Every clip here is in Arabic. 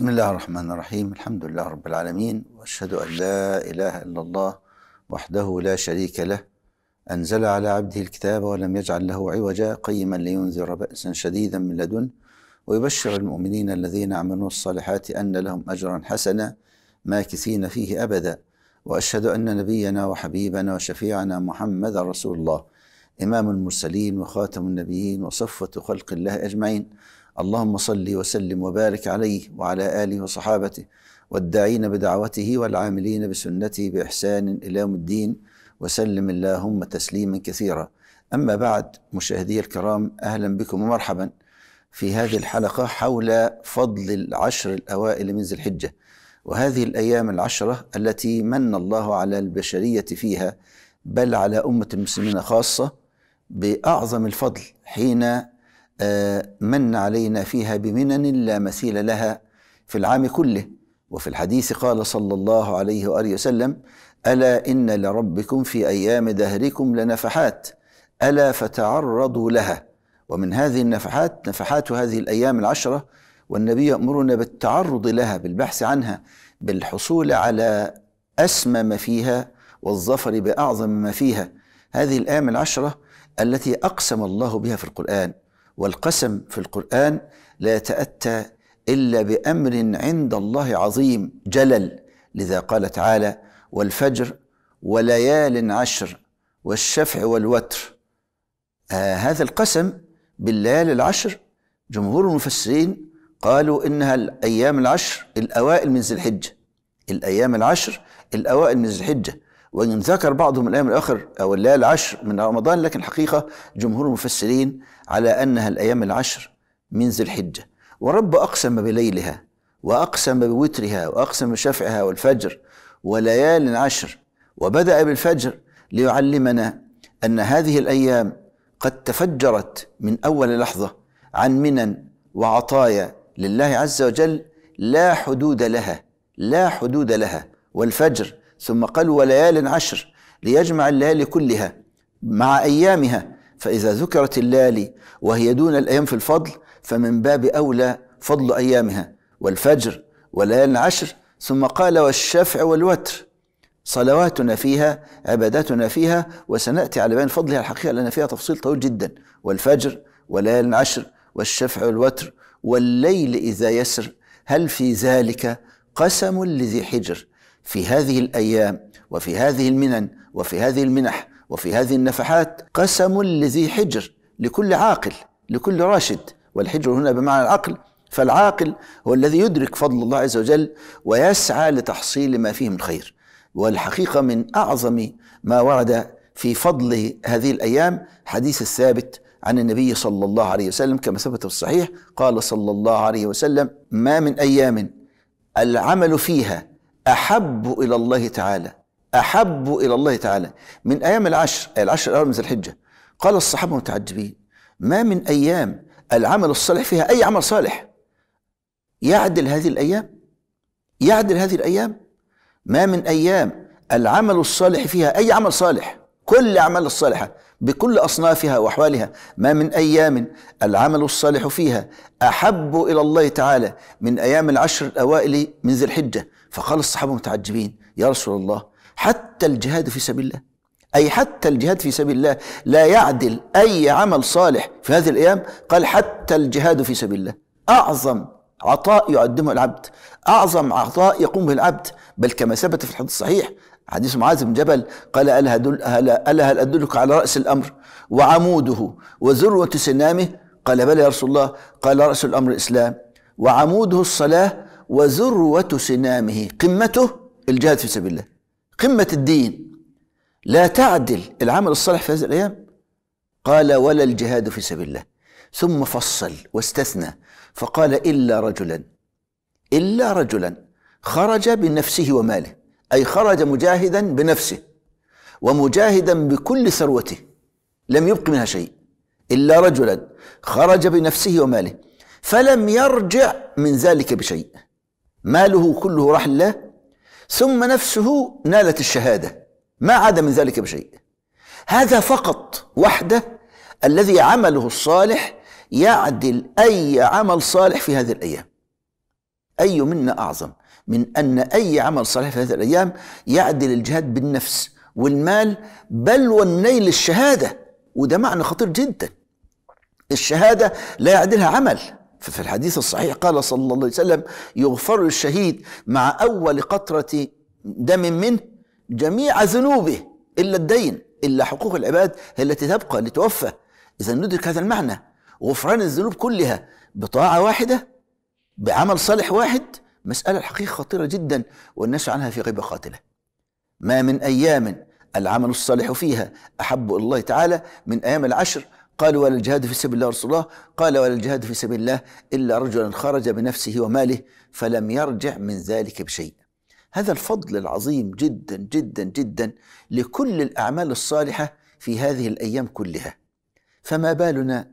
بسم الله الرحمن الرحيم الحمد لله رب العالمين واشهد ان لا اله الا الله وحده لا شريك له انزل على عبده الكتاب ولم يجعل له عوجا قيما لينذر باسا شديدا من لدنه ويبشر المؤمنين الذين عملوا الصالحات ان لهم اجرا حسنا ماكثين فيه ابدا واشهد ان نبينا وحبيبنا وشفيعنا محمد رسول الله امام المرسلين وخاتم النبيين وصفه خلق الله اجمعين اللهم صل وسلم وبارك عليه وعلى آله وصحابته والداعين بدعوته والعاملين بسنته بإحسان إلى يوم الدين وسلم اللهم تسليما كثيرا أما بعد مشاهدي الكرام أهلا بكم ومرحبا في هذه الحلقة حول فضل العشر الأوائل من ذي الحجة وهذه الأيام العشرة التي من الله على البشرية فيها بل على أمة المسلمين خاصة بأعظم الفضل حين من علينا فيها بمنن لا مثيل لها في العام كله وفي الحديث قال صلى الله عليه وآله وسلم ألا إن لربكم في أيام دهركم لنفحات ألا فتعرضوا لها ومن هذه النفحات نفحات هذه الأيام العشرة والنبي يأمرنا بالتعرض لها بالبحث عنها بالحصول على أسمى ما فيها والظفر بأعظم ما فيها هذه الأيام العشرة التي أقسم الله بها في القرآن والقسم في القرآن لا يتأتى إلا بأمر عند الله عظيم جلل لذا قال تعالى والفجر وليال عشر والشفع والوتر آه هذا القسم بالليالي العشر جمهور المفسرين قالوا إنها الأيام العشر الأوائل من ذي الحجة الأيام العشر الأوائل من ذي الحجة وإن ذكر بعضهم الأيام الآخر أو الليالي العشر من رمضان لكن الحقيقة جمهور المفسرين على أنها الأيام العشر من ذي الحجة ورب أقسم بليلها وأقسم بوترها وأقسم بشفعها والفجر وليال العشر وبدأ بالفجر ليعلمنا أن هذه الأيام قد تفجرت من أول لحظة عن منن وعطايا لله عز وجل لا حدود لها لا حدود لها والفجر ثم قال وليال عشر ليجمع الليالي كلها مع أيامها فإذا ذكرت الليالي وهي دون الأيام في الفضل فمن باب أولى فضل أيامها والفجر وليال عشر ثم قال والشفع والوتر صلواتنا فيها عباداتنا فيها وسنأتي على بيان فضلها الحقيقة لأن فيها تفصيل طويل جدا والفجر وليال عشر والشفع والوتر والليل إذا يسر هل في ذلك قسم لذي حجر في هذه الايام وفي هذه المنن وفي هذه المنح وفي هذه النفحات قسم لذي حجر لكل عاقل لكل راشد والحجر هنا بمعنى العقل فالعاقل هو الذي يدرك فضل الله عز وجل ويسعى لتحصيل ما فيه من خير والحقيقه من اعظم ما ورد في فضل هذه الايام حديث الثابت عن النبي صلى الله عليه وسلم كما ثبت في الصحيح قال صلى الله عليه وسلم ما من ايام العمل فيها أحب إلى الله تعالى أحب إلى الله تعالى من أيام العشر العشر الأول من ذي الحجة قال الصحابة متعجبين ما من أيام العمل الصالح فيها أي عمل صالح يعدل هذه الأيام يعدل هذه الأيام ما من أيام العمل الصالح فيها أي عمل صالح كل أعمال الصالحة بكل أصنافها وأحوالها ما من أيام العمل الصالح فيها أحب إلى الله تعالى من أيام العشر الأوائل من ذي الحجة فقال الصحابة متعجبين يا رسول الله حتى الجهاد في سبيل الله أي حتى الجهاد في سبيل الله لا يعدل أي عمل صالح في هذه الأيام قال حتى الجهاد في سبيل الله أعظم عطاء يقدمه العبد أعظم عطاء يقوم به العبد بل كما ثبت في الحديث الصحيح حديث معاذ بن جبل قال ألا هل, هل, هل أدلك على رأس الأمر وعموده وذروة سنامه قال بلى يا رسول الله قال رأس الأمر الإسلام وعموده الصلاة وذروة سنامه قمته الجهاد في سبيل الله قمة الدين لا تعدل العمل الصالح في هذه الأيام قال ولا الجهاد في سبيل الله ثم فصل واستثنى فقال إلا رجلا إلا رجلا خرج بنفسه وماله أي خرج مجاهدا بنفسه ومجاهدا بكل ثروته لم يبق منها شيء إلا رجلا خرج بنفسه وماله فلم يرجع من ذلك بشيء ماله كله راح لله ثم نفسه نالت الشهادة ما عاد من ذلك بشيء هذا فقط وحده الذي عمله الصالح يعدل أي عمل صالح في هذه الأيام أي منا أعظم من أن أي عمل صالح في هذه الأيام يعدل الجهاد بالنفس والمال بل والنيل الشهادة وده معنى خطير جدا الشهادة لا يعدلها عمل ففي الحديث الصحيح قال صلى الله عليه وسلم يغفر الشهيد مع أول قطرة دم منه جميع ذنوبه إلا الدين إلا حقوق العباد هي التي تبقى لتوفى إذا ندرك هذا المعنى غفران الذنوب كلها بطاعة واحدة بعمل صالح واحد مسألة الحقيقة خطيرة جدا والناس عنها في غيبة قاتلة ما من أيام العمل الصالح فيها أحب الله تعالى من أيام العشر قال ولا الجهاد في سبيل الله رسول الله قال ولا الجهاد في سبيل الله إلا رجلا خرج بنفسه وماله فلم يرجع من ذلك بشيء هذا الفضل العظيم جدا جدا جدا لكل الأعمال الصالحة في هذه الأيام كلها فما بالنا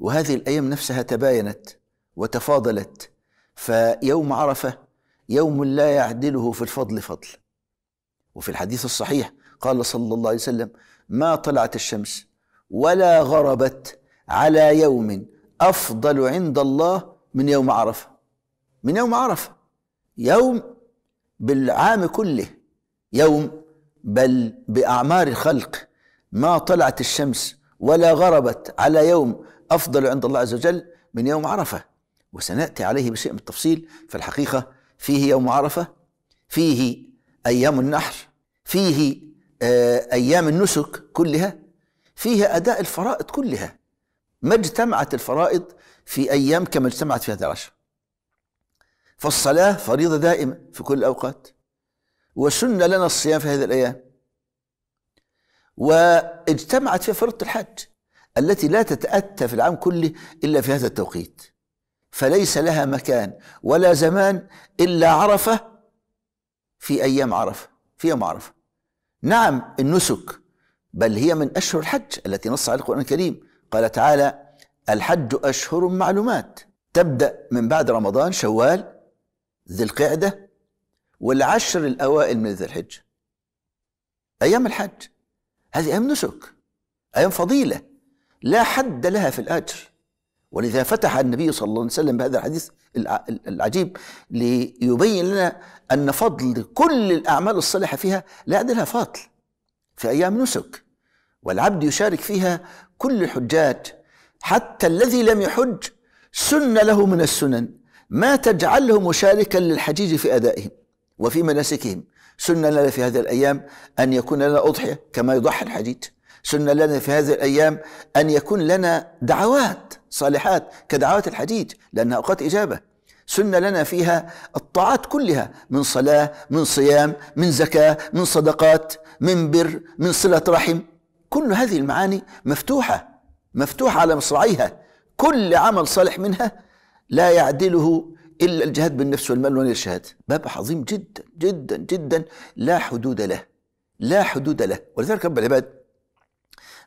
وهذه الأيام نفسها تباينت وتفاضلت فيوم عرفة يوم لا يعدله في الفضل فضل وفي الحديث الصحيح قال صلى الله عليه وسلم ما طلعت الشمس ولا غربت على يوم أفضل عند الله من يوم عرفة من يوم عرفة يوم بالعام كله يوم بل بأعمار الخلق ما طلعت الشمس ولا غربت على يوم أفضل عند الله عز وجل من يوم عرفة وسنأتي عليه بشيء من التفصيل فالحقيقة فيه يوم عرفة فيه أيام النحر فيه آه، أيام النسك كلها فيها أداء الفرائض كلها ما اجتمعت الفرائض في أيام كما اجتمعت في هذا العشر فالصلاة فريضة دائمة في كل الأوقات وسن لنا الصيام في هذه الأيام واجتمعت في فريضة الحج التي لا تتأتى في العام كله إلا في هذا التوقيت فليس لها مكان ولا زمان إلا عرفة في أيام عرفة في يوم عرفة نعم النسك بل هي من أشهر الحج التي نص عليها القرآن الكريم قال تعالى الحج أشهر معلومات تبدأ من بعد رمضان شوال ذي القعدة والعشر الأوائل من ذي الحجة أيام الحج هذه أيام نسك أيام فضيلة لا حد لها في الأجر ولذا فتح النبي صلى الله عليه وسلم بهذا الحديث العجيب ليبين لنا أن فضل كل الأعمال الصالحة فيها لا لها فضل في أيام نسك والعبد يشارك فيها كل الحجاج حتى الذي لم يحج سن له من السنن ما تجعله مشاركا للحجيج في أدائهم وفي مناسكهم سن لنا في هذه الأيام أن يكون لنا أضحية كما يضحي الحجيج سن لنا في هذه الأيام أن يكون لنا دعوات صالحات كدعوات الحجيج لأنها أوقات إجابة سن لنا فيها الطاعات كلها من صلاة من صيام من زكاة من صدقات من بر من صلة رحم كل هذه المعاني مفتوحة مفتوحة على مصراعيها كل عمل صالح منها لا يعدله إلا الجهاد بالنفس والمال والإرشاد باب عظيم جدا جدا جدا لا حدود له لا حدود له ولذلك رب العباد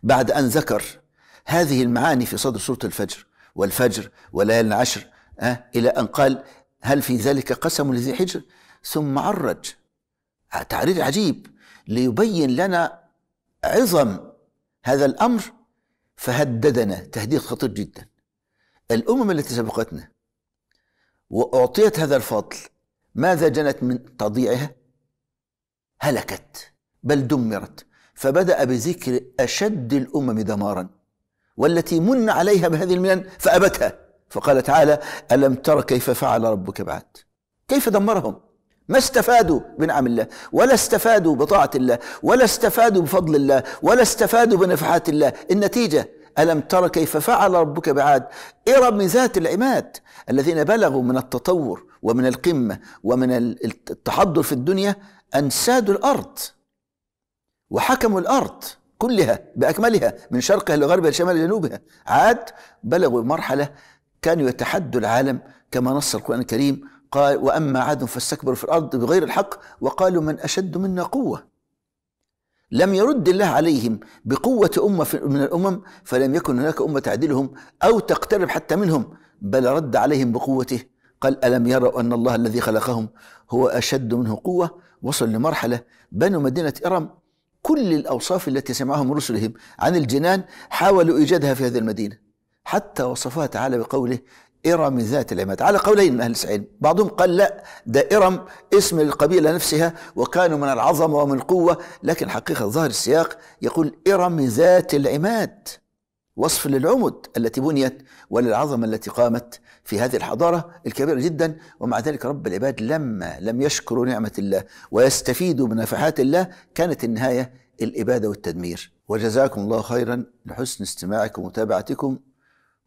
بعد أن ذكر هذه المعاني في صدر سورة الفجر والفجر وليال العشر أه إلى أن قال هل في ذلك قسم لذي حجر ثم عرج تعريض عجيب ليبين لنا عظم هذا الأمر فهددنا تهديد خطير جدا الأمم التي سبقتنا وأعطيت هذا الفضل ماذا جنت من تضييعها هلكت بل دمرت فبدأ بذكر أشد الأمم دمارا والتي من عليها بهذه المنن فأبتها فقال تعالى ألم تر كيف فعل ربك بعد كيف دمرهم ما استفادوا بنعم الله ولا استفادوا بطاعة الله ولا استفادوا بفضل الله ولا استفادوا بنفحات الله النتيجة ألم تر كيف فعل ربك بعاد إرم ذات العماد الذين بلغوا من التطور ومن القمة ومن التحضر في الدنيا أن سادوا الأرض وحكموا الأرض كلها بأكملها من شرقها لغربها لشمال جنوبها عاد بلغوا مرحلة كانوا يتحدوا العالم كما نص القرآن الكريم قال وأما عاد فاستكبروا في الأرض بغير الحق وقالوا من أشد منا قوة لم يرد الله عليهم بقوة أمة من الأمم فلم يكن هناك أمة تعدلهم أو تقترب حتى منهم بل رد عليهم بقوته قال ألم يروا أن الله الذي خلقهم هو أشد منه قوة وصل لمرحلة بنوا مدينة إرم كل الأوصاف التي سمعهم رسلهم عن الجنان حاولوا إيجادها في هذه المدينة حتى وصفها تعالى بقوله إرم ذات العماد على قولين من أهل سعيد بعضهم قال لا ده إرم اسم القبيلة نفسها وكانوا من العظمة ومن القوة لكن حقيقة ظاهر السياق يقول إرم ذات العماد وصف للعمد التي بنيت وللعظمة التي قامت في هذه الحضارة الكبيرة جدا ومع ذلك رب العباد لما لم يشكروا نعمة الله ويستفيدوا من نفحات الله كانت النهاية الإبادة والتدمير وجزاكم الله خيرا لحسن استماعكم ومتابعتكم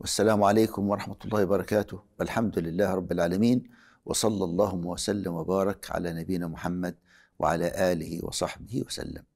والسلام عليكم ورحمة الله وبركاته والحمد لله رب العالمين وصلى اللهم وسلم وبارك على نبينا محمد وعلى آله وصحبه وسلم